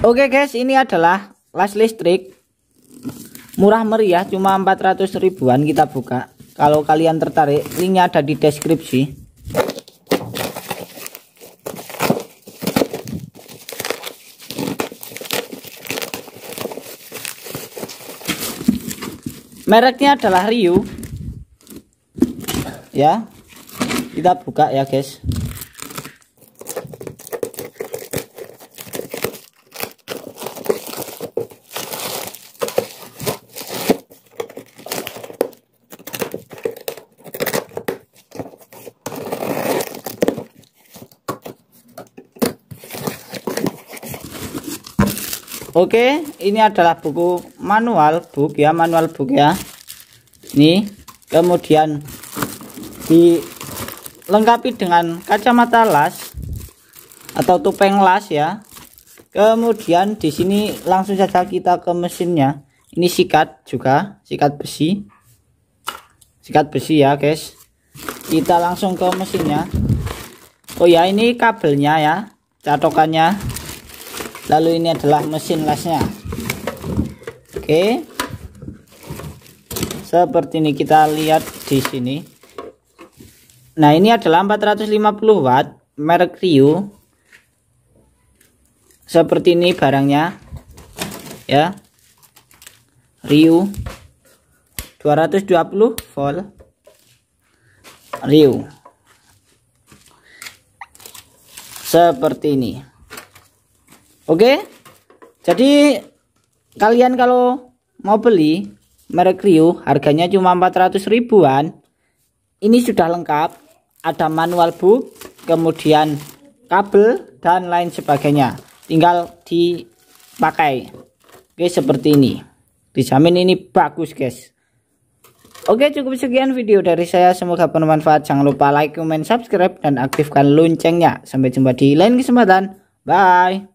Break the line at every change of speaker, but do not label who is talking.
Oke guys, ini adalah las listrik. Murah meriah, cuma 400 ribuan kita buka. Kalau kalian tertarik, linknya ada di deskripsi. Mereknya adalah Ryu. Ya. Kita buka ya, guys. Oke, ini adalah buku manual book ya, manual book ya. Ini kemudian dilengkapi dengan kacamata las atau topeng las ya. Kemudian di sini langsung saja kita ke mesinnya. Ini sikat juga, sikat besi. Sikat besi ya, guys. Kita langsung ke mesinnya. Oh ya, ini kabelnya ya, catokannya lalu ini adalah mesin lasnya oke seperti ini kita lihat di sini nah ini adalah 450 watt merek Rio seperti ini barangnya ya Rio 220 volt Rio seperti ini Oke? Jadi kalian kalau mau beli merek Rio harganya cuma 400 ribuan. Ini sudah lengkap, ada manual book, kemudian kabel dan lain sebagainya. Tinggal dipakai. Oke, seperti ini. Dijamin ini bagus, guys. Oke cukup sekian video dari saya semoga bermanfaat jangan lupa like, comment, subscribe dan aktifkan loncengnya sampai jumpa di lain kesempatan bye